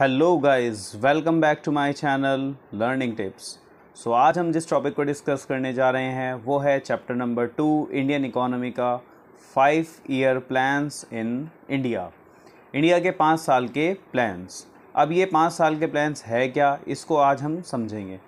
hello guys welcome back to my channel learning tips so आज हम जिस topic को डिस्कस करने जा रहे हैं वो है chapter number two Indian economy का five year plans in India India के पाँच साल के प्लान्स अब ये पाँच साल के प्लान्स है क्या इसको आज हम समझेंगे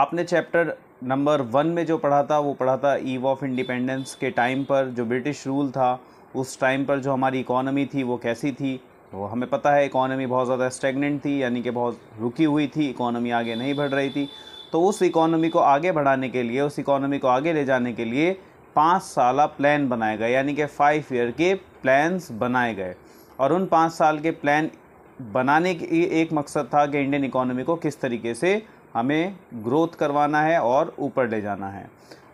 आपने चैप्टर नंबर वन में जो पढ़ा था वो पढ़ा था ईव ऑफ इंडिपेंडेंस के टाइम पर जो ब्रिटिश रूल था उस टाइम पर जो हमारी इकोनॉमी थी वो कैसी थी तो हमें पता है इकोनॉमी बहुत ज़्यादा स्टेगनेंट थी यानी कि बहुत रुकी हुई थी इकोनॉमी आगे नहीं बढ़ रही थी तो उस इकोनॉमी को आगे बढ़ाने के लिए उस इकोनॉमी को आगे ले जाने के लिए पाँच साल प्लान बनाए गए यानी कि फाइव ईयर के प्लान्स बनाए गए और उन पाँच साल के प्लान बनाने की एक मकसद था कि इंडियन इकोनॉमी को किस तरीके से हमें ग्रोथ करवाना है और ऊपर ले जाना है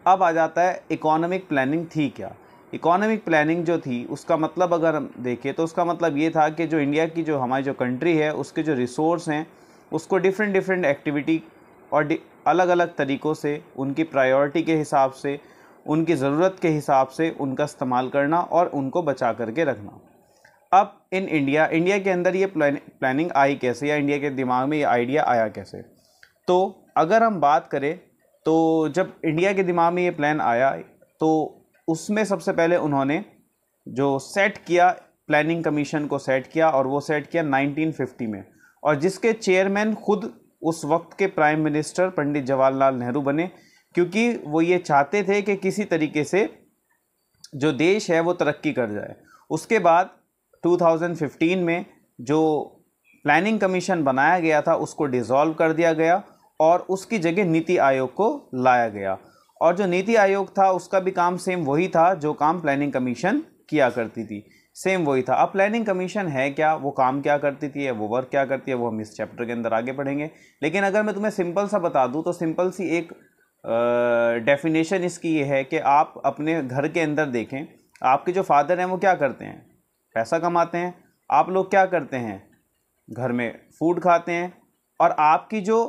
अब आ जाता है इकोनॉमिक प्लानिंग थी क्या इकोनॉमिक प्लानिंग जो थी उसका मतलब अगर हम देखें तो उसका मतलब ये था कि जो इंडिया की जो हमारी जो कंट्री है उसके जो रिसोर्स हैं उसको डिफरेंट डिफरेंट एक्टिविटी और अलग अलग तरीक़ों से उनकी प्रायोरिटी के हिसाब से उनकी ज़रूरत के हिसाब से उनका इस्तेमाल करना और उनको बचा करके रखना अब इन इंडिया इंडिया के अंदर ये प्लानिंग आई कैसे या इंडिया के दिमाग में ये आइडिया आया कैसे तो अगर हम बात करें तो जब इंडिया के दिमाग में ये प्लान आया तो उसमें सबसे पहले उन्होंने जो सेट किया प्लानिंग कमीशन को सेट किया और वो सेट किया 1950 में और जिसके चेयरमैन खुद उस वक्त के प्राइम मिनिस्टर पंडित जवाहरलाल नेहरू बने क्योंकि वो ये चाहते थे कि किसी तरीके से जो देश है वो तरक्की कर जाए उसके बाद 2015 में जो प्लानिंग कमीशन बनाया गया था उसको डिज़ोल्व कर दिया गया और उसकी जगह नीति आयोग को लाया गया और जो नीति आयोग था उसका भी काम सेम वही था जो काम प्लानिंग कमीशन किया करती थी सेम वही था अब प्लानिंग कमीशन है क्या वो काम क्या करती थी वो वर्क क्या करती है वो हम इस चैप्टर के अंदर आगे पढ़ेंगे लेकिन अगर मैं तुम्हें सिंपल सा बता दूँ तो सिंपल सी एक डेफिनेशन इसकी ये है कि आप अपने घर के अंदर देखें आपके जो फादर हैं वो क्या करते हैं पैसा कमाते हैं आप लोग क्या करते हैं घर में फूड खाते हैं और आपकी जो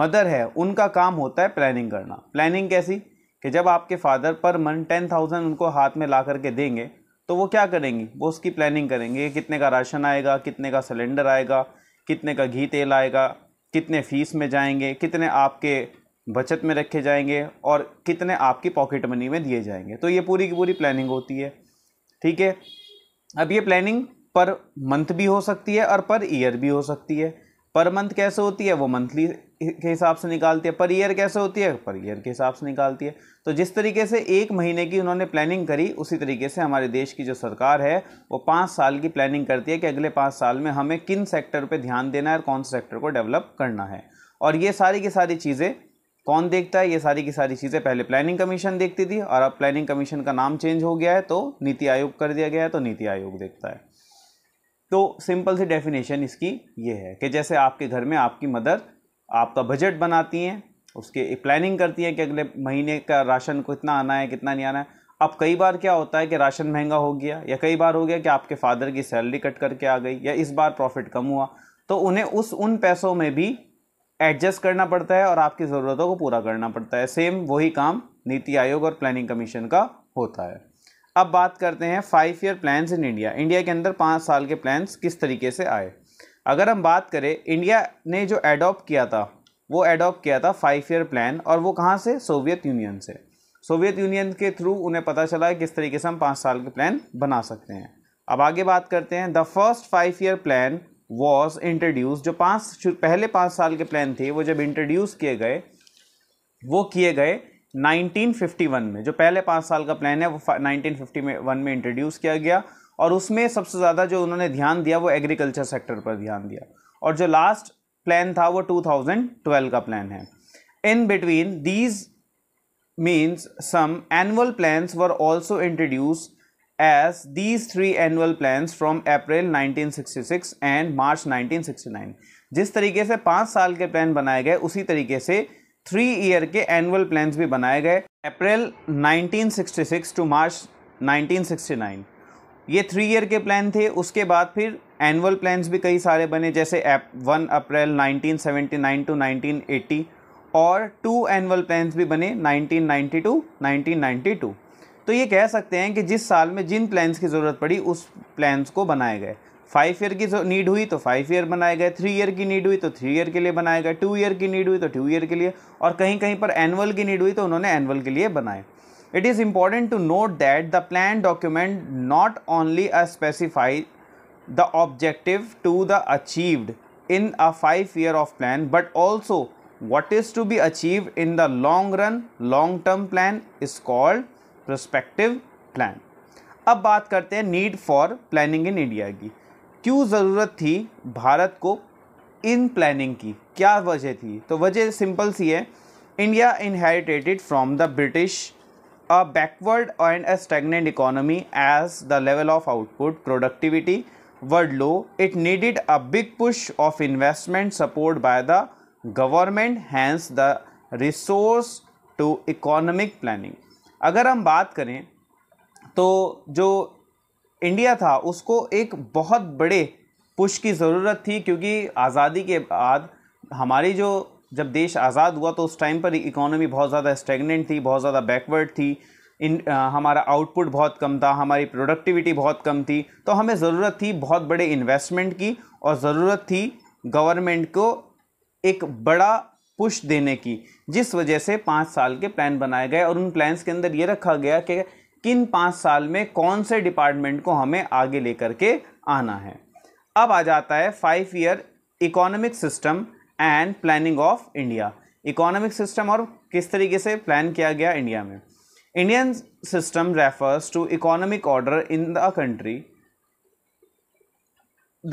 मदर है उनका काम होता है प्लानिंग करना प्लानिंग कैसी कि जब आपके father per month ten thousand उनको हाथ में ला करके देंगे तो वो क्या करेंगी वो उसकी प्लानिंग करेंगे कितने का राशन आएगा कितने का सिलेंडर आएगा कितने का घी तेल आएगा कितने फीस में जाएंगे कितने आपके बचत में रखे जाएंगे और कितने आपकी पॉकेट मनी में दिए जाएंगे तो ये पूरी की पूरी प्लानिंग होती है ठीक है अब ये प्लानिंग पर मंथ भी हो सकती है और पर ईयर भी हो सकती है पर मंथ कैसे होती है वो मंथली के हिसाब से निकालती है पर ईयर कैसे होती है पर ईयर के हिसाब से निकालती है तो जिस तरीके से एक महीने की उन्होंने प्लानिंग करी उसी तरीके से हमारे देश की जो सरकार है वो पाँच साल की प्लानिंग करती है कि अगले पाँच साल में हमें किन सेक्टर पर ध्यान देना है और कौन से सेक्टर को डेवलप करना है और ये सारी की सारी चीज़ें कौन देखता है ये सारी की सारी चीज़ें पहले प्लानिंग कमीशन देखती थी और अब प्लानिंग कमीशन का नाम चेंज हो गया है तो नीति आयोग कर दिया गया है तो नीति आयोग देखता है तो सिंपल सी डेफिनेशन इसकी ये है कि जैसे आपके घर में आपकी मदर आपका बजट बनाती हैं उसके प्लानिंग करती हैं कि अगले महीने का राशन को कितना आना है कितना नहीं आना है अब कई बार क्या होता है कि राशन महंगा हो गया या कई बार हो गया कि आपके फादर की सैलरी कट करके आ गई या इस बार प्रॉफिट कम हुआ तो उन्हें उस उन पैसों में भी एडजस्ट करना पड़ता है और आपकी ज़रूरतों को पूरा करना पड़ता है सेम वही काम नीति आयोग और प्लानिंग कमीशन का होता है अब बात करते हैं five year plans in India India के अंदर पाँच साल के प्लान्स किस तरीके से आए अगर हम बात करें इंडिया ने जो एडॉप्ट किया था वो एडॉप्ट किया था फाइव ईयर प्लान और वो कहाँ से सोवियत यूनियन से सोवियत यूनियन के थ्रू उन्हें पता चला है किस तरीके से हम पाँच साल के प्लान बना सकते हैं अब आगे बात करते हैं the first five year plan was introduce जो पाँच पहले पाँच साल के प्लान थे वो जब इंट्रोड्यूस किए गए वो किए गए 1951 में जो पहले पाँच साल का प्लान है वो 1951 में इंट्रोड्यूस किया गया और उसमें सबसे ज़्यादा जो उन्होंने ध्यान दिया वो एग्रीकल्चर सेक्टर पर ध्यान दिया और जो लास्ट प्लान था वो 2012 का प्लान है in between these means some annual plans were also introduced as these three annual plans from April 1966 and March 1969 जिस तरीके से पाँच साल के प्लान बनाए गए उसी तरीके से थ्री ईयर के एनुअल प्लान्स भी बनाए गए अप्रैल 1966 टू मार्च 1969 ये थ्री ईयर के प्लान थे उसके बाद फिर एनुअल प्लान्स भी कई सारे बने जैसे एप वन अप्रैल 1979 टू 1980 और टू एनुअल प्लान्स भी बने नाइन्टी टू टू तो ये कह सकते हैं कि जिस साल में जिन प्लान्स की ज़रूरत पड़ी उस प्लान्स को बनाए गए फाइव ईयर की नीड हुई तो फाइव ईयर बनाए गए थ्री ईयर की नीड हुई तो थ्री ईयर के लिए बनाए गए टू ईयर की नीड हुई तो टू ईयर के लिए और कहीं कहीं पर एनुअल की नीड हुई तो उन्होंने एनुअल के लिए बनाए it is important to note that the plan document not only a specify the objective to the achieved in a five year of plan but also what is to be achieve in the long run long term plan is called prospective plan अब बात करते हैं need for planning in India की क्यों ज़रूरत थी भारत को in planning की क्या वजह थी तो वजह सिंपल सी है India inherited from the British a backward and a stagnant economy as the level of output productivity were low it needed a big push of investment support by the government hence the resource to economic planning अगर हम बात करें तो जो India था उसको एक बहुत बड़े पुश की ज़रूरत थी क्योंकि आज़ादी के बाद हमारी जो जब देश आज़ाद हुआ तो उस टाइम पर इकोनॉमी बहुत ज़्यादा स्टेगनेंट थी बहुत ज़्यादा बैकवर्ड थी इन आ, हमारा आउटपुट बहुत कम था हमारी प्रोडक्टिविटी बहुत कम थी तो हमें ज़रूरत थी बहुत बड़े इन्वेस्टमेंट की और ज़रूरत थी गवर्नमेंट को एक बड़ा पुश देने की जिस वजह से पाँच साल के प्लान बनाए गए और उन प्लान्स के अंदर ये रखा गया कि किन पाँच साल में कौन से डिपार्टमेंट को हमें आगे लेकर के आना है अब आ जाता है five year economic system and planning of India economic system और किस तरीके से प्लान किया गया इंडिया में Indian system refers to economic order in the country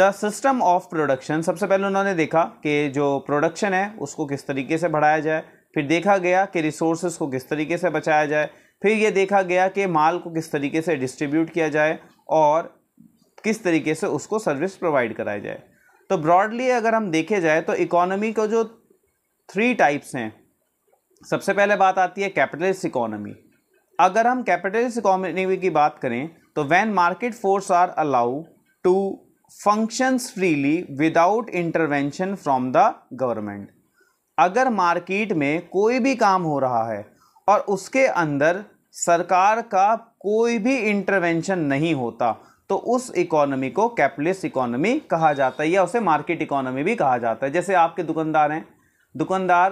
the system of production सबसे पहले उन्होंने देखा कि जो प्रोडक्शन है उसको किस तरीके से बढ़ाया जाए फिर देखा गया कि रिसोर्स को किस तरीके से बचाया जाए फिर ये देखा गया कि माल को किस तरीके से डिस्ट्रीब्यूट किया जाए और किस तरीके से उसको सर्विस प्रोवाइड कराया जाए तो ब्रॉडली अगर हम देखे जाए तो इकोनॉमी को जो थ्री टाइप्स हैं सबसे पहले बात आती है कैपिटलिस्ट इकोनॉमी अगर हम कैपिटलिस्ट इकोनॉमी की बात करें तो when market force are allow to functions freely without intervention from the government अगर मार्केट में कोई भी काम हो रहा है और उसके अंदर सरकार का कोई भी इंटरवेंशन नहीं होता तो उस इकोनॉमी को कैपिटलिस्ट इकोनॉमी कहा जाता है या उसे मार्केट इकोनॉमी भी कहा जाता है जैसे आपके दुकानदार हैं दुकानदार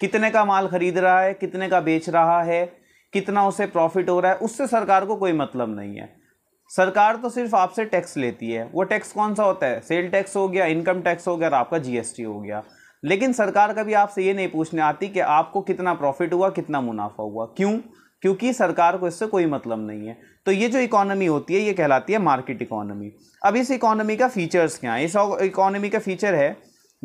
कितने का माल खरीद रहा है कितने का बेच रहा है कितना उसे प्रॉफिट हो रहा है उससे सरकार को कोई मतलब नहीं है सरकार तो सिर्फ आपसे टैक्स लेती है वो टैक्स कौन सा होता है सेल टैक्स हो गया इनकम टैक्स हो गया और आपका जीएसटी हो गया लेकिन सरकार कभी आपसे ये नहीं पूछने आती कि आपको कितना प्रॉफिट हुआ कितना मुनाफा हुआ क्यों क्योंकि सरकार को इससे कोई मतलब नहीं है तो ये जो इकोनॉमी होती है ये कहलाती है मार्केट इकोनॉमी अब इस इकोनॉमी का फीचर्स क्या है इस इकोनॉमी का फीचर है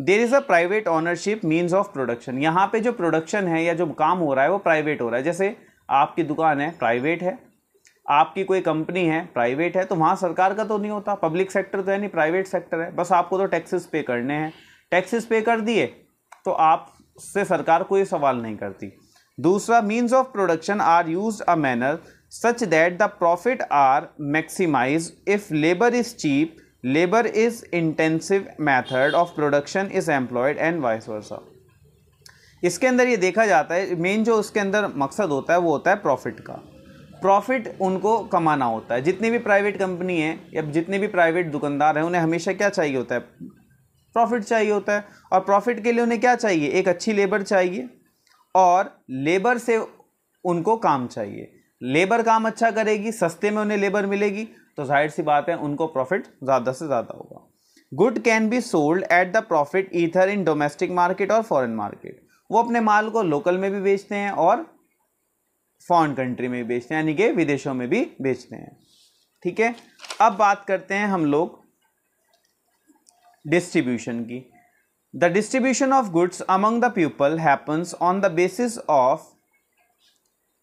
there is a private ownership means of production यहाँ पे जो प्रोडक्शन है या जो काम हो रहा है वो प्राइवेट हो रहा है जैसे आपकी दुकान है प्राइवेट है आपकी कोई कंपनी है प्राइवेट है तो वहाँ सरकार का तो नहीं होता पब्लिक सेक्टर तो है नहीं प्राइवेट सेक्टर है बस आपको तो टैक्सेस पे करने हैं टैक्सेस पे कर दिए तो आपसे सरकार कोई सवाल नहीं करती दूसरा means of production are use a manner such that the profit are maximize if labour is cheap labour is intensive method of production is employed and vice versa इसके अंदर ये देखा जाता है मेन जो उसके अंदर मकसद होता है वो होता है प्रॉफिट का प्रॉफिट उनको कमाना होता है जितनी भी प्राइवेट कंपनी है या जितने भी प्राइवेट दुकानदार हैं उन्हें हमेशा क्या चाहिए होता है प्रॉफिट चाहिए होता है और प्रॉफिट के लिए उन्हें क्या चाहिए एक अच्छी लेबर चाहिए और लेबर से उनको काम चाहिए लेबर काम अच्छा करेगी सस्ते में उन्हें लेबर मिलेगी तो जाहिर सी बात है उनको प्रॉफिट ज़्यादा से ज़्यादा होगा good can be sold at the profit either in domestic market और फॉरेन मार्केट वो अपने माल को लोकल में भी बेचते हैं और फॉरेन कंट्री में भी बेचते हैं यानी कि विदेशों में भी बेचते हैं ठीक है अब बात करते हैं हम लोग डिस्ट्रीब्यूशन की the distribution of goods among the people happens on the basis of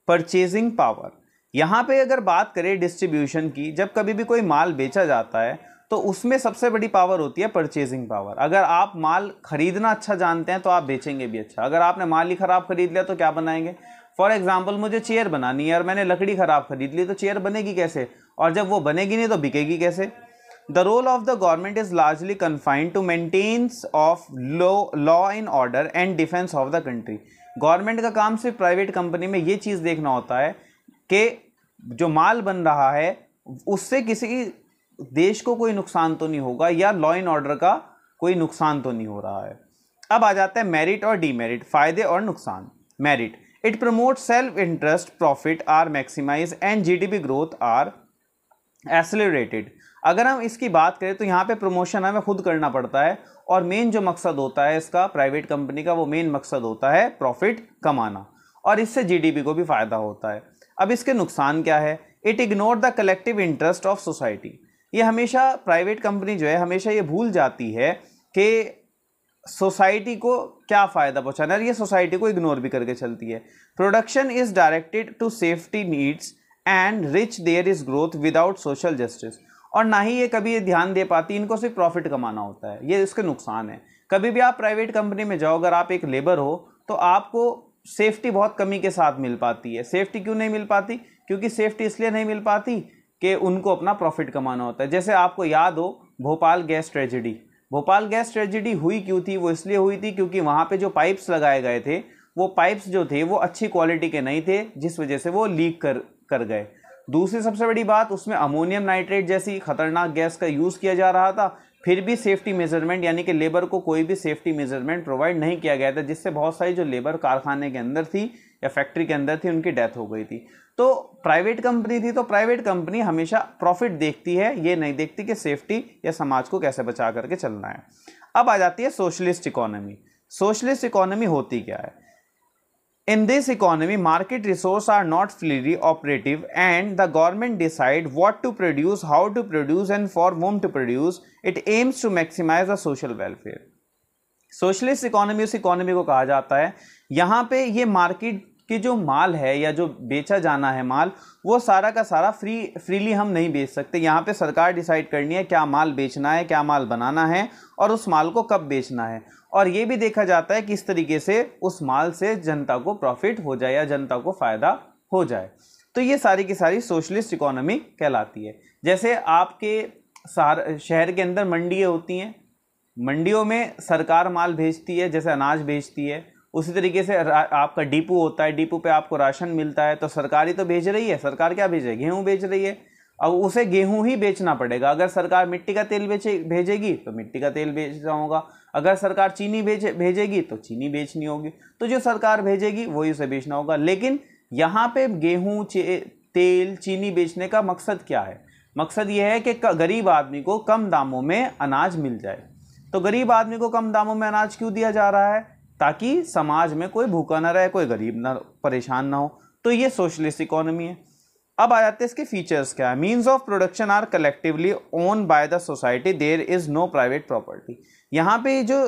purchasing power यहाँ पे अगर बात करें डिस्ट्रीब्यूशन की जब कभी भी कोई माल बेचा जाता है तो उसमें सबसे बड़ी पावर होती है परचेजिंग पावर अगर आप माल खरीदना अच्छा जानते हैं तो आप बेचेंगे भी अच्छा अगर आपने माल ही ख़राब खरीद लिया तो क्या बनाएंगे फॉर एग्जाम्पल मुझे चेयर बनानी है और मैंने लकड़ी ख़राब खरीद ली तो चेयर बनेगी कैसे और जब वो बनेगी नहीं तो बिकेगी कैसे the role of the government is largely confined to maintenance of low law and order and defence of the country government का काम सिर्फ प्राइवेट कंपनी में ये चीज़ देखना होता है कि जो माल बन रहा है उससे किसी देश को कोई नुकसान तो नहीं होगा या लॉ एंड ऑर्डर का कोई नुकसान तो नहीं हो रहा है अब आ जाता है मेरिट और डीमेरिट फायदे और नुकसान merit it promote self interest profit are maximize and GDP growth are accelerated अगर हम इसकी बात करें तो यहाँ पे प्रमोशन हमें खुद करना पड़ता है और मेन जो मकसद होता है इसका प्राइवेट कंपनी का वो मेन मकसद होता है प्रॉफिट कमाना और इससे जीडीपी को भी फ़ायदा होता है अब इसके नुकसान क्या है it ignore the collective interest of society ये हमेशा प्राइवेट कंपनी जो है हमेशा ये भूल जाती है कि सोसाइटी को क्या फ़ायदा पहुँचाना है ये सोसाइटी को इग्नोर भी करके चलती है production is directed to safety needs and rich there is growth without social justice और ना ही ये कभी ये ध्यान दे पाती इनको सिर्फ प्रॉफिट कमाना होता है ये इसके नुकसान है कभी भी आप प्राइवेट कंपनी में जाओ अगर आप एक लेबर हो तो आपको सेफ्टी बहुत कमी के साथ मिल पाती है सेफ्टी क्यों नहीं मिल पाती क्योंकि सेफ्टी इसलिए नहीं मिल पाती कि उनको अपना प्रॉफिट कमाना होता है जैसे आपको याद हो Bhopal gas tragedy Bhopal gas tragedy हुई क्यों थी वो इसलिए हुई थी क्योंकि वहाँ पे जो पाइप्स लगाए गए थे वो पाइप्स जो थे वो अच्छी क्वालिटी के नहीं थे जिस वजह से वो लीक कर कर गए दूसरी सबसे बड़ी बात उसमें अमोनियम नाइट्रेट जैसी खतरनाक गैस का यूज़ किया जा रहा था फिर भी सेफ्टी मेजरमेंट यानी कि लेबर को कोई भी सेफ्टी मेजरमेंट प्रोवाइड नहीं किया गया था जिससे बहुत सारी जो लेबर कारखाने के अंदर थी या फैक्ट्री के अंदर थी उनकी डेथ हो गई थी तो प्राइवेट कंपनी थी तो प्राइवेट कंपनी हमेशा प्रॉफिट देखती है ये नहीं देखती कि सेफ्टी या समाज को कैसे बचा करके चलना है अब आ जाती है सोशलिस्ट इकोनॉमी सोशलिस्ट इकोनॉमी होती क्या है in this economy market resource are not freely operative and the government decide what to produce how to produce and for whom to produce it aims to maximize the social welfare socialist economy उस economy को कहा जाता है यहाँ पे ये market कि जो माल है या जो बेचा जाना है माल वो सारा का सारा फ्री फ्रीली हम नहीं बेच सकते यहाँ पे सरकार डिसाइड करनी है क्या माल बेचना है क्या माल बनाना है और उस माल को कब बेचना है और ये भी देखा जाता है कि इस तरीके से उस माल से जनता को प्रॉफिट हो जाए या जनता को फ़ायदा हो जाए तो ये सारी की सारी सोशलिस्ट इकोनॉमी कहलाती है जैसे आपके शहर के अंदर मंडियाँ होती हैं मंडियों में सरकार माल भेजती है जैसे अनाज भेजती है उसी तरीके से आपका डिपो होता है डिपो पे आपको राशन मिलता है तो सरकारी तो भेज रही है सरकार क्या भेज रही है गेहूँ बेच रही है अब उसे गेहूँ ही बेचना पड़ेगा अगर सरकार मिट्टी का तेल बेचे भेजेगी तो मिट्टी का तेल बेचना होगा अगर सरकार चीनी बेचे भेजेगी तो चीनी बेचनी होगी तो जो सरकार भेजेगी वही उसे बेचना होगा लेकिन यहाँ पे गेहूँ तेल चीनी बेचने का मकसद क्या है मकसद यह है कि गरीब आदमी को कम दामों में अनाज मिल जाए तो गरीब आदमी को कम दामों में अनाज क्यों दिया जा रहा है ताकि समाज में कोई भूखा ना रहे कोई गरीब ना परेशान ना हो तो ये सोशलिस्ट इकोनॉमी है अब आ जाते हैं इसके फीचर्स क्या है means of production are collectively own by the society there is no private property यहाँ पे जो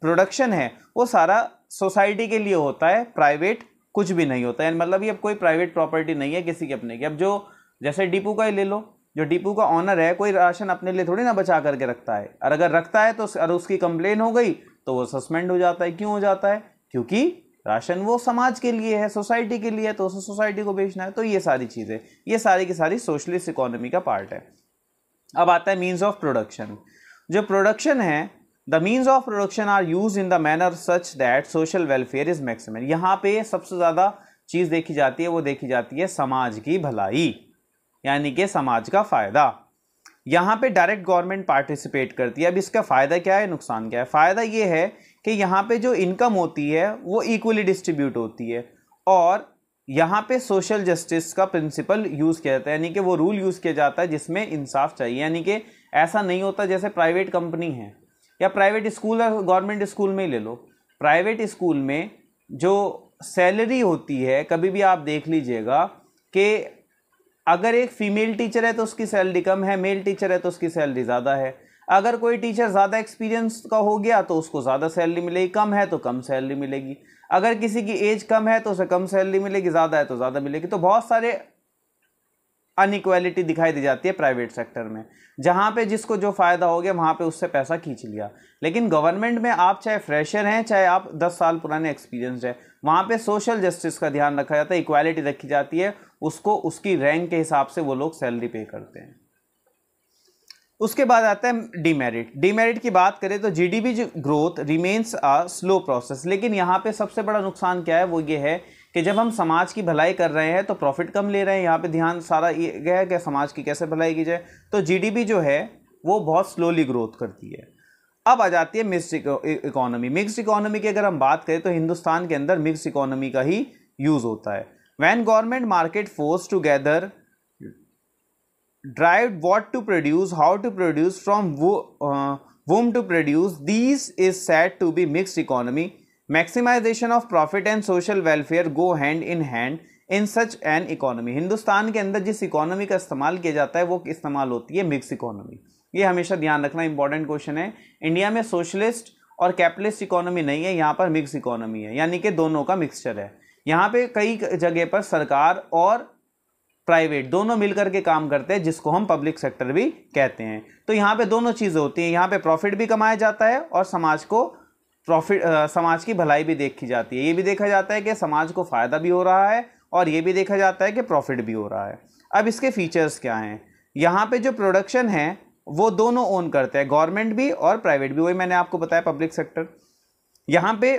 प्रोडक्शन है वो सारा सोसाइटी के लिए होता है प्राइवेट कुछ भी नहीं होता है मतलब ये अब कोई प्राइवेट प्रॉपर्टी नहीं है किसी के अपने की अब जो जैसे डिपू का ही ले लो जो डिपू का ऑनर है कोई राशन अपने लिए थोड़ी ना बचा करके रखता है और अगर रखता है तो अगर उसकी कंप्लेन हो गई तो वो सस्पेंड हो जाता है क्यों हो जाता है क्योंकि राशन वो समाज के लिए है सोसाइटी के लिए है तो उसे सोसाइटी को बेचना है तो ये सारी चीज़ें ये सारी की सारी सोशलिस्ट इकोनॉमी का पार्ट है अब आता है मीन्स ऑफ प्रोडक्शन जो प्रोडक्शन है the means of production are use in the manner such that social welfare is maxim यहाँ पे सबसे ज़्यादा चीज़ देखी जाती है वो देखी जाती है समाज की भलाई यानी कि समाज का फ़ायदा यहाँ पे डायरेक्ट गवर्नमेंट पार्टिसिपेट करती है अब इसका फ़ायदा क्या है नुकसान क्या है फ़ायदा ये है कि यहाँ पे जो इनकम होती है वो इक्वली डिस्ट्रीब्यूट होती है और यहाँ पे सोशल जस्टिस का प्रिंसिपल यूज़ किया जाता है यानी कि वो रूल यूज़ किया जाता है जिसमें इंसाफ चाहिए यानी कि ऐसा नहीं होता जैसे प्राइवेट कंपनी है या प्राइवेट स्कूल या गवर्नमेंट स्कूल में ही ले लो प्राइवेट स्कूल में जो सैलरी होती है कभी भी आप देख लीजिएगा कि अगर एक फीमेल टीचर है तो उसकी सैलरी कम है मेल टीचर है तो उसकी सैलरी ज़्यादा है अगर कोई टीचर ज़्यादा एक्सपीरियंस का हो गया तो उसको ज़्यादा सैलरी मिलेगी कम है तो कम सैलरी मिलेगी अगर किसी की एज कम है तो उसे कम सैलरी मिलेगी ज़्यादा है तो ज़्यादा मिलेगी तो बहुत सारे अनइक्वालिटी दिखाई दी जाती है प्राइवेट सेक्टर में जहाँ पे जिसको जो फ़ायदा हो गया वहाँ पे उससे पैसा खींच लिया लेकिन गवर्नमेंट में आप चाहे फ्रेशर हैं चाहे आप 10 साल पुराने एक्सपीरियंस हैं वहाँ पे सोशल जस्टिस का ध्यान रखा जाता है इक्वालिटी रखी जाती है उसको उसकी रैंक के हिसाब से वो लोग सैलरी पे करते हैं उसके बाद आता है डीमेरिट डीमेरिट की बात करें तो GDP growth remains a slow process लेकिन यहाँ पे सबसे बड़ा नुकसान क्या है वो ये है कि जब हम समाज की भलाई कर रहे हैं तो प्रॉफिट कम ले रहे हैं यहाँ पे ध्यान सारा ये गया है कि समाज की कैसे भलाई की जाए तो जीडीपी जो है वो बहुत स्लोली ग्रोथ करती है अब आ जाती है मिक्स इकोनॉमी मिक्स इकोनॉमी की अगर हम बात करें तो हिंदुस्तान के अंदर मिक्स इकोनॉमी का ही यूज़ होता है when government market force together drive what to produce how to produce from wo, uh, whom to produce these is said to be mixed economy maximization of profit and social welfare go hand in hand in such an economy Hindustan के अंदर जिस economy का इस्तेमाल किया जाता है वो इस्तेमाल होती है मिक्स इकोनॉमी ये हमेशा ध्यान रखना इंपॉर्टेंट क्वेश्चन है इंडिया में सोशलिस्ट और कैपिटलिस्ट इकोनॉमी नहीं है यहाँ पर मिक्स इकोनॉमी है यानी कि दोनों का मिक्सचर है यहाँ पे कई जगह पर सरकार और प्राइवेट दोनों मिलकर के काम करते हैं जिसको हम पब्लिक सेक्टर भी कहते हैं तो यहाँ पे दोनों चीज़ें होती हैं यहाँ पे प्रॉफिट भी कमाया जाता है और समाज को प्रॉफिट समाज की भलाई भी देखी जाती है ये भी देखा जाता है कि समाज को फ़ायदा भी हो रहा है और ये भी देखा जाता है कि प्रॉफिट भी हो रहा है अब इसके फीचर्स क्या हैं यहाँ पर जो प्रोडक्शन है वो दोनों ओन करते हैं गवर्नमेंट भी और प्राइवेट भी वही मैंने आपको बताया पब्लिक सेक्टर यहाँ पे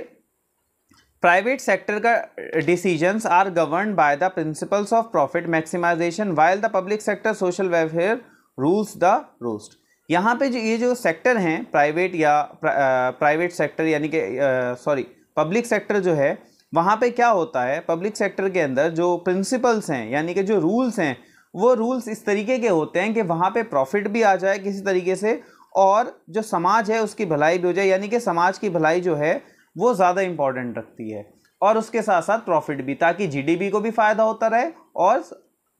प्राइवेट सेक्टर का decisions are govern by the principles of profit maximization while the public sector social welfare rules the roost यहाँ पे जो ये जो सेक्टर हैं प्राइवेट या प्राइवेट सेक्टर uh, यानी कि सॉरी पब्लिक सेक्टर जो है वहाँ पे क्या होता है पब्लिक सेक्टर के अंदर जो प्रिंसिपल्स हैं यानी कि जो रूल्स हैं वो रूल्स इस तरीके के होते हैं कि वहाँ पे प्रॉफिट भी आ जाए किसी तरीके से और जो समाज है उसकी भलाई भी हो जाए यानी कि समाज की भलाई जो है वो ज़्यादा इम्पॉर्टेंट रखती है और उसके साथ साथ प्रॉफिट भी ताकि जीडीपी को भी फ़ायदा होता रहे और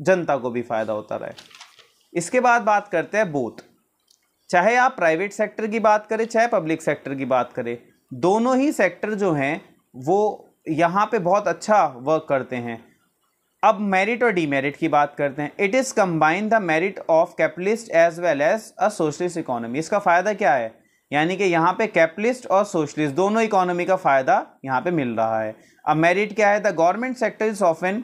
जनता को भी फ़ायदा होता रहे इसके बाद बात करते हैं बोथ चाहे आप प्राइवेट सेक्टर की बात करें चाहे पब्लिक सेक्टर की बात करें दोनों ही सेक्टर जो हैं वो यहाँ पे बहुत अच्छा वर्क करते हैं अब मेरिट और डीमेरिट की बात करते हैं it is combine the merit of capitalist as well as a socialist economy इसका फ़ायदा क्या है यानी कि यहाँ पे कैपिटलिस्ट और सोशलिस्ट दोनों इकोनॉमी का फ़ायदा यहाँ पे मिल रहा है अब मेरिट क्या है the government sector is often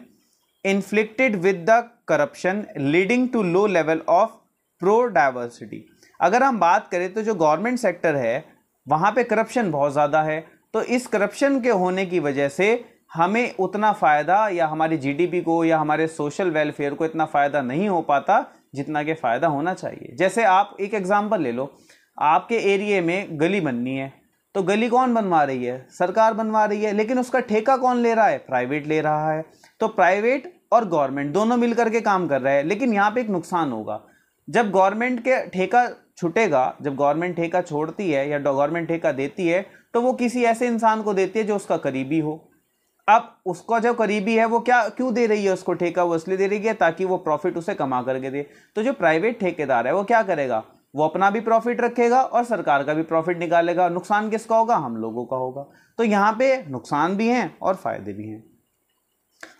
inflicted with the corruption leading to low level of productivity अगर हम बात करें तो जो गवर्नमेंट सेक्टर है वहाँ पे करप्शन बहुत ज़्यादा है तो इस करप्शन के होने की वजह से हमें उतना फ़ायदा या हमारी जीडीपी को या हमारे सोशल वेलफेयर को इतना फ़ायदा नहीं हो पाता जितना के फ़ायदा होना चाहिए जैसे आप एक एग्ज़ाम्पल ले लो आपके एरिए में गली बननी है तो गली कौन बनवा रही है सरकार बनवा रही है लेकिन उसका ठेका कौन ले रहा है प्राइवेट ले रहा है तो प्राइवेट और गवर्नमेंट दोनों मिलकर के काम कर रहे हैं लेकिन यहाँ पे एक नुकसान होगा जब गवर्नमेंट के ठेका छुटेगा जब गवर्नमेंट ठेका छोड़ती है या गवर्नमेंट ठेका देती है तो वो किसी ऐसे इंसान को देती है जो उसका करीबी हो अब उसका जो करीबी है वो क्या क्यों दे रही है उसको ठेका वो इसलिए दे रही है ताकि वो प्रॉफिट उसे कमा करके दे तो जो प्राइवेट ठेकेदार है वो क्या करेगा वो अपना भी प्रॉफिट रखेगा और सरकार का भी प्रॉफिट निकालेगा नुकसान किसका होगा हम लोगों का होगा तो यहाँ पे नुकसान भी हैं और फायदे भी हैं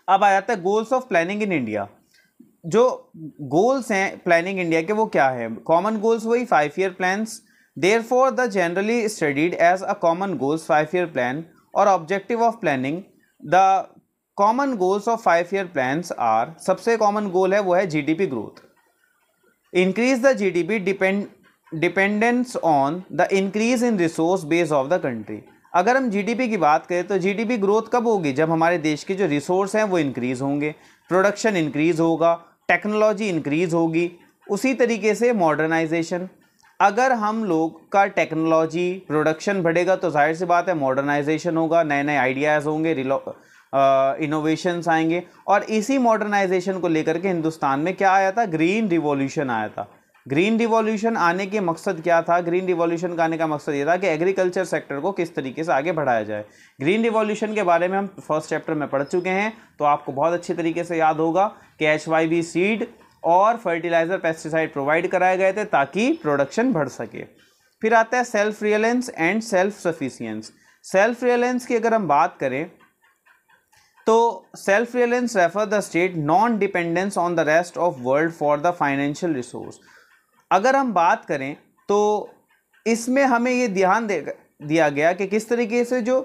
अब आ जाता है goals of planning in India जो गोल्स हैं प्लानिंग इंडिया के वो क्या है कॉमन गोल्स वही five year plans therefore the generally studied as a common goals five year plan और objective of planning the common goals of five year plans are सबसे common goal है वो है GDP growth increase the G D P depend dependence on the increase in resource base of the country अगर हम GDP की बात करें तो जीडीपी ग्रोथ कब होगी जब हमारे देश के जो रिसोर्स हैं वो इंक्रीज़ होंगे प्रोडक्शन इंक्रीज़ होगा टेक्नोलॉजी इंक्रीज़ होगी उसी तरीके से मॉडर्नाइजेशन अगर हम लोग का टेक्नोलॉजी प्रोडक्शन बढ़ेगा तो जाहिर सी बात है मॉडर्नाइजेशन होगा नए नए आइडियाज़ होंगे इनोवेशंस आएंगे और इसी मॉडर्नाइजेशन को लेकर के हिंदुस्तान में क्या आया था ग्रीन रिवॉल्यूशन आया था ग्रीन रिवॉल्यूशन आने के मकसद क्या था ग्रीन रिवॉल्यूशन का आने का मकसद ये था कि एग्रीकल्चर सेक्टर को किस तरीके से आगे बढ़ाया जाए ग्रीन रिवॉल्यूशन के बारे में हम फर्स्ट चैप्टर में पढ़ चुके हैं तो आपको बहुत अच्छे तरीके से याद होगा कि एच सीड और फर्टिलाइज़र पेस्टिसाइड प्रोवाइड कराए गए थे ताकि प्रोडक्शन बढ़ सके फिर आता है self reliance and self sufficiency self reliance की अगर हम बात करें तो self reliance refer the state non dependence on the rest of world for the financial resource अगर हम बात करें तो इसमें हमें ये ध्यान दे दिया गया कि किस तरीके से जो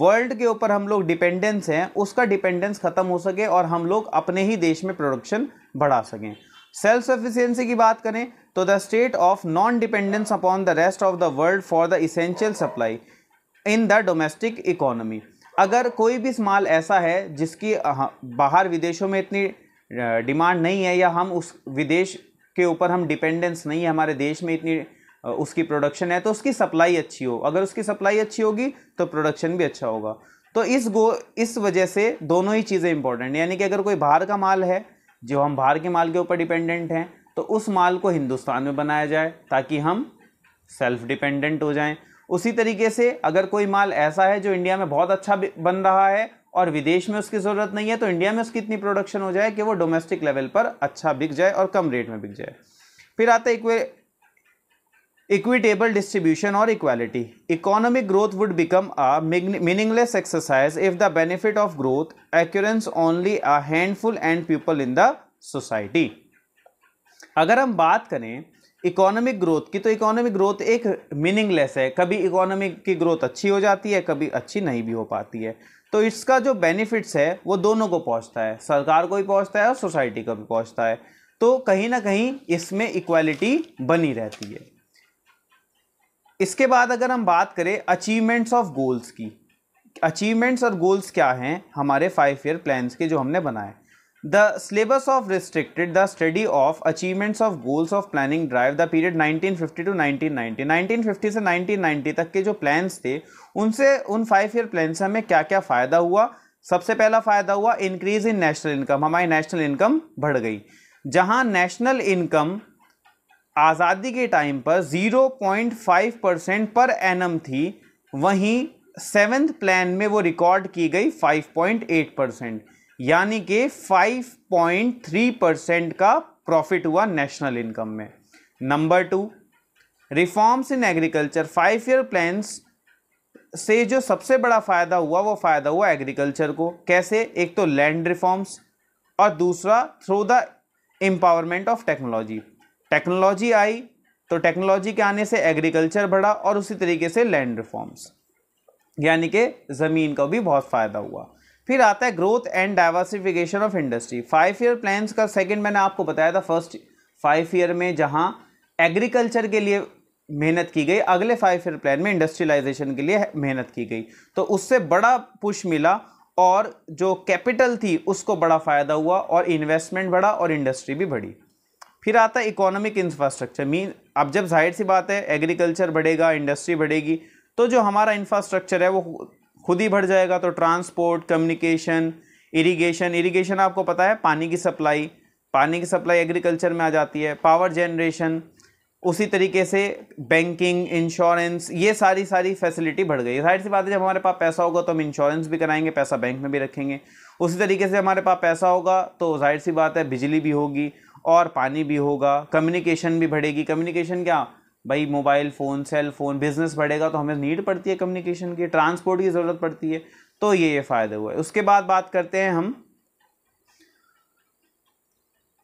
वर्ल्ड के ऊपर हम लोग डिपेंडेंस हैं उसका डिपेंडेंस ख़त्म हो सके और हम लोग अपने ही देश में प्रोडक्शन बढ़ा सकें सेल्फ सफिशियंसी की बात करें तो the state of non dependence upon the rest of the world for the essential supply in the domestic economy अगर कोई भी माल ऐसा है जिसकी बाहर विदेशों में इतनी डिमांड नहीं है या हम उस विदेश के ऊपर हम डिपेंडेंस नहीं है हमारे देश में इतनी उसकी प्रोडक्शन है तो उसकी सप्लाई अच्छी हो अगर उसकी सप्लाई अच्छी होगी तो प्रोडक्शन भी अच्छा होगा तो इस गो इस वजह से दोनों ही चीज़ें इंपॉर्टेंट यानी कि अगर कोई बाहर का माल है जो हम बाहर के माल के ऊपर डिपेंडेंट हैं तो उस माल को हिंदुस्तान में बनाया जाए ताकि हम सेल्फ डिपेंडेंट हो जाएं उसी तरीके से अगर कोई माल ऐसा है जो इंडिया में बहुत अच्छा बन रहा है और विदेश में उसकी ज़रूरत नहीं है तो इंडिया में उसकी इतनी प्रोडक्शन हो जाए कि वो डोमेस्टिक लेवल पर अच्छा बिक जाए और कम रेट में बिक जाए फिर आता है इक्वे इक्विटेबल डिस्ट्रीब्यूशन और equality economic growth would become a meaningless exercise if the benefit of growth accrues only a handful and people in the society अगर हम बात करें इकोनॉमिक ग्रोथ की तो इकोनॉमिक ग्रोथ एक मीनिंगलेस है कभी इकोनॉमिक की ग्रोथ अच्छी हो जाती है कभी अच्छी नहीं भी हो पाती है तो इसका जो बेनिफिट्स है वो दोनों को पहुंचता है सरकार को भी पहुंचता है और सोसाइटी को भी पहुंचता है तो कहीं ना कहीं इसमें इक्वालिटी बनी रहती है इसके बाद अगर हम बात करें अचीवमेंट्स ऑफ गोल्स की अचीवमेंट्स और गोल्स क्या हैं हमारे फाइव ईयर प्लान्स के जो हमने बनाए the syllabus of restricted the study of achievements of goals of planning drive the period 1950 to nineteen 1950 से 1990 तक के जो प्लान्स थे उनसे उन फाइव ईयर प्लान से हमें क्या क्या फ़ायदा हुआ सबसे पहला फ़ायदा हुआ इंक्रीज इन नेशनल इनकम हमारी नेशनल इनकम बढ़ गई जहां नेशनल इनकम आज़ादी के टाइम पर 0.5 परसेंट पर एनम थी वहीं सेवेंथ प्लान में वो रिकॉर्ड की गई 5.8 परसेंट यानी कि 5.3 परसेंट का प्रॉफिट हुआ नेशनल इनकम में number two reforms in agriculture five year plans से जो सबसे बड़ा फ़ायदा हुआ वो फ़ायदा हुआ एग्रीकल्चर को कैसे एक तो लैंड रिफॉर्म्स और दूसरा through the empowerment of technology technology आई तो टेक्नोलॉजी के आने से एग्रीकल्चर बढ़ा और उसी तरीके से लैंड रिफॉर्म्स यानी कि ज़मीन का भी बहुत फ़ायदा हुआ फिर आता है growth and diversification of industry five year plans का सेकंड मैंने आपको बताया था फर्स्ट फाइव ईयर में जहां एग्रीकल्चर के लिए मेहनत की गई अगले फाइव ईयर प्लान में इंडस्ट्रियलाइजेशन के लिए मेहनत की गई तो उससे बड़ा पुश मिला और जो कैपिटल थी उसको बड़ा फ़ायदा हुआ और इन्वेस्टमेंट बढ़ा और इंडस्ट्री भी बढ़ी फिर आता है इकोनॉमिक इंफ्रास्ट्रक्चर मीन अब जब जाहिर सी बात है एग्रीकल्चर बढ़ेगा इंडस्ट्री बढ़ेगी तो जो हमारा इंफ्रास्ट्रक्चर है वो खुद ही बढ़ जाएगा तो ट्रांसपोर्ट कम्युनिकेशन इरिगेशन इरिगेशन आपको पता है पानी की सप्लाई पानी की सप्लाई एग्रीकल्चर में आ जाती है पावर जनरेशन उसी तरीके से बैंकिंग इंश्योरेंस ये सारी सारी फैसिलिटी बढ़ गई जाहिर सी बात है जब हमारे पास पैसा होगा तो हम इंश्योरेंस भी कराएंगे पैसा बैंक में भी रखेंगे उसी तरीके से हमारे पास पैसा होगा तो जाहिर सी बात है बिजली भी होगी और पानी भी होगा कम्युनिकेशन भी बढ़ेगी कम्युनिकेशन क्या भाई mobile phone cell phone business बढ़ेगा तो हमें नीड पड़ती है कम्युनिकेशन की ट्रांसपोर्ट की ज़रूरत पड़ती है तो ये ये फ़ायदे हुए उसके बाद बात करते हैं हम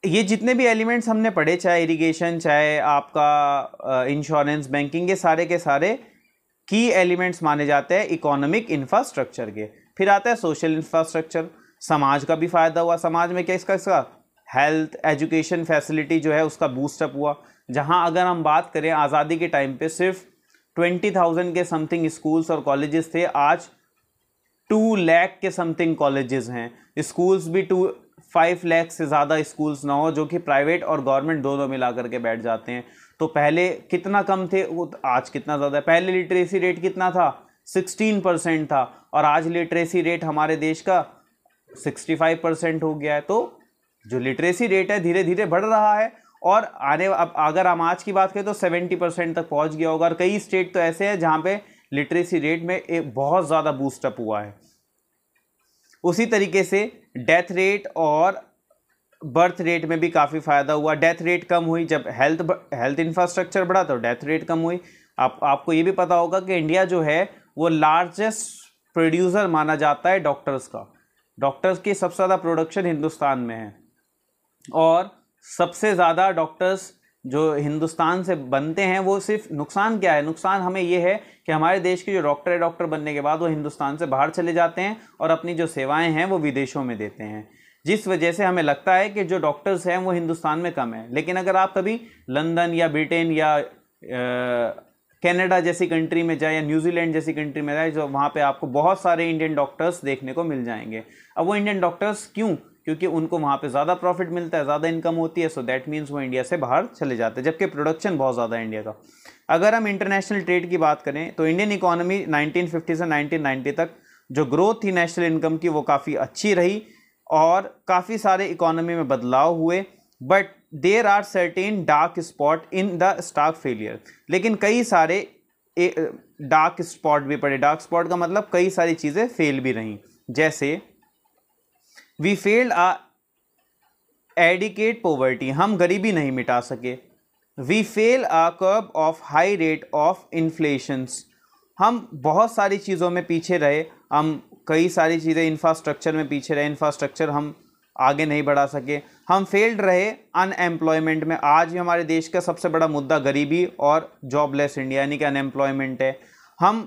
ये जितने भी एलिमेंट्स हमने पढ़े चाहे इरिगेशन चाहे आपका इंश्योरेंस बैंकिंग ये सारे के सारे की एलिमेंट्स माने जाते हैं इकोनॉमिक इंफ्रास्ट्रक्चर के फिर आता है सोशल इंफ्रास्ट्रक्चर समाज का भी फ़ायदा हुआ समाज में क्या इसका इसका हेल्थ एजुकेशन फैसिलिटी जो है उसका बूस्टअप हुआ जहाँ अगर हम बात करें आज़ादी के टाइम पे सिर्फ ट्वेंटी थाउजेंड के समथिंग स्कूल्स और कॉलेजेस थे आज टू लैख के समथिंग कॉलेजेस हैं स्कूल्स भी टू फाइव लैख से ज़्यादा स्कूल्स ना हो जो कि प्राइवेट और गवर्नमेंट दोनों मिला करके बैठ जाते हैं तो पहले कितना कम थे वो तो आज कितना ज़्यादा पहले लिटरेसी रेट कितना था सिक्सटीन परसेंट था और आज लिटरेसी रेट हमारे देश का सिक्सटी फाइव परसेंट हो गया है तो जो लिटरेसी रेट है धीरे धीरे बढ़ रहा है और आने अब अगर हम आज की बात करें तो सेवेंटी परसेंट तक पहुँच गया होगा और कई स्टेट तो ऐसे हैं जहाँ पर लिटरेसी रेट में एक बहुत ज़्यादा बूस्टअप हुआ है उसी तरीके से डेथ रेट और बर्थ रेट में भी काफ़ी फ़ायदा हुआ डेथ रेट कम हुई जब हेल्थ हेल्थ इंफ्रास्ट्रक्चर बढ़ा तो डेथ रेट कम हुई आप आपको ये भी पता होगा कि इंडिया जो है वो लार्जेस्ट प्रोड्यूसर माना जाता है डॉक्टर्स का डॉक्टर्स की सबसे ज़्यादा प्रोडक्शन हिंदुस्तान में है और सबसे ज़्यादा डॉक्टर्स जो हिंदुस्तान से बनते हैं वो सिर्फ नुकसान क्या है नुकसान हमें ये है कि हमारे देश के जो डॉक्टर है डॉक्टर बनने के बाद वो हिंदुस्तान से बाहर चले जाते हैं और अपनी जो सेवाएं हैं वो विदेशों में देते हैं जिस वजह से हमें लगता है कि जो डॉक्टर्स हैं वो हिंदुस्तान में कम है लेकिन अगर आप कभी लंदन या ब्रिटेन या कनाडा जैसी कंट्री में जाए या न्यूजीलैंड जैसी कंट्री में जाए जो वहाँ पे आपको बहुत सारे इंडियन डॉक्टर्स देखने को मिल जाएंगे अब वो इंडियन डॉक्टर्स क्यों क्योंकि उनको वहाँ पे ज़्यादा प्रॉफिट मिलता है ज़्यादा इनकम होती है सो दैट मीन्स वो इंडिया से बाहर चले जाते हैं जबकि प्रोडक्शन बहुत ज़्यादा है इंडिया का अगर हम इंटरनेशनल ट्रेड की बात करें तो इंडियन इकोनॉमी 1950 से 1990 तक जो ग्रोथ थी नेशनल इनकम की वो काफ़ी अच्छी रही और काफ़ी सारे इकोनॉमी में बदलाव हुए but there are certain dark spot in the stock failure लेकिन कई सारे डार्क स्पॉट भी पड़े डार्क स्पॉट का मतलब कई सारी चीज़ें फेल भी रहीं जैसे we failed a eradicate poverty हम गरीबी नहीं मिटा सके we fail a curb of high rate of inflations हम बहुत सारी चीज़ों में पीछे रहे हम कई सारी चीज़ें इंफ्रास्ट्रक्चर में पीछे रहे इंफ्रास्ट्रक्चर हम आगे नहीं बढ़ा सके हम फेल्ड रहे अनएम्प्लॉयमेंट में आज भी हमारे देश का सबसे बड़ा मुद्दा गरीबी और जॉबलेस इंडिया यानी कि अनएम्प्लॉयमेंट है हम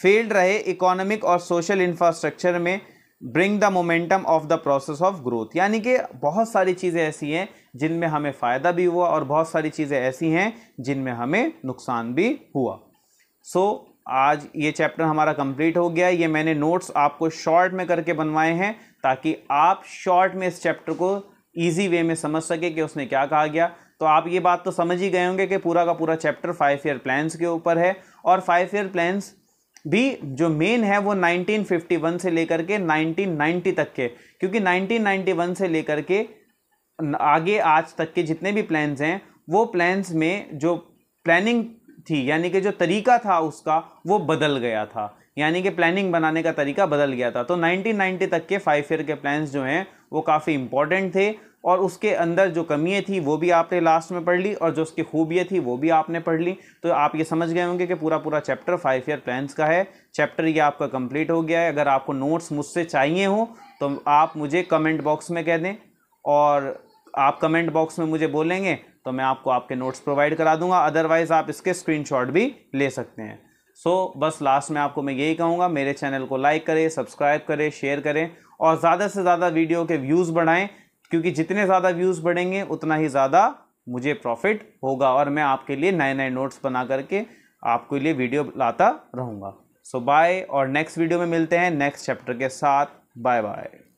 फेल्ड रहे इकोनॉमिक और सोशल इंफ्रास्ट्रक्चर में bring the momentum of the process of growth यानी कि बहुत सारी चीज़ें ऐसी हैं जिनमें हमें फ़ायदा भी हुआ और बहुत सारी चीज़ें ऐसी हैं जिनमें हमें नुकसान भी हुआ सो so, आज ये चैप्टर हमारा कंप्लीट हो गया ये मैंने नोट्स आपको शॉर्ट में करके बनवाए हैं ताकि आप शॉर्ट में इस चैप्टर को ईजी वे में समझ सके कि उसने क्या कहा गया तो आप ये बात तो समझ ही गए होंगे कि पूरा का पूरा चैप्टर फाइव ईयर प्लान्स के ऊपर है और फाइव ईयर प्लान्स भी जो मेन है वो 1951 से लेकर के 1990 तक के क्योंकि 1991 से लेकर के आगे आज तक के जितने भी प्लान्स हैं वो प्लान्स में जो प्लानिंग थी यानी कि जो तरीका था उसका वो बदल गया था यानी कि प्लानिंग बनाने का तरीका बदल गया था तो 1990 तक के फाइव ईयर के प्लान्स जो हैं वो काफ़ी इंपॉर्टेंट थे और उसके अंदर जो कमियाँ थी वो भी आपने लास्ट में पढ़ ली और जो उसकी खूबियाँ थी वो भी आपने पढ़ ली तो आप ये समझ गए होंगे कि पूरा पूरा चैप्टर फाइव ईयर प्लान्स का है चैप्टर ये आपका कंप्लीट हो गया है अगर आपको नोट्स मुझसे चाहिए हो तो आप मुझे कमेंट बॉक्स में कह दें और आप कमेंट बॉक्स में मुझे बोलेंगे तो मैं आपको आपके नोट्स प्रोवाइड करा दूंगा अदरवाइज़ आप इसके स्क्रीन भी ले सकते हैं सो so, बस लास्ट में आपको मैं यही कहूँगा मेरे चैनल को लाइक करें सब्सक्राइब करें शेयर करें और ज़्यादा से ज़्यादा वीडियो के व्यूज़ बढ़ाएँ क्योंकि जितने ज़्यादा व्यूज़ बढ़ेंगे उतना ही ज़्यादा मुझे प्रॉफिट होगा और मैं आपके लिए नए नए नोट्स बना करके आपके लिए वीडियो लाता रहूँगा सो so, बाय और नेक्स्ट वीडियो में मिलते हैं नेक्स्ट चैप्टर के साथ बाय बाय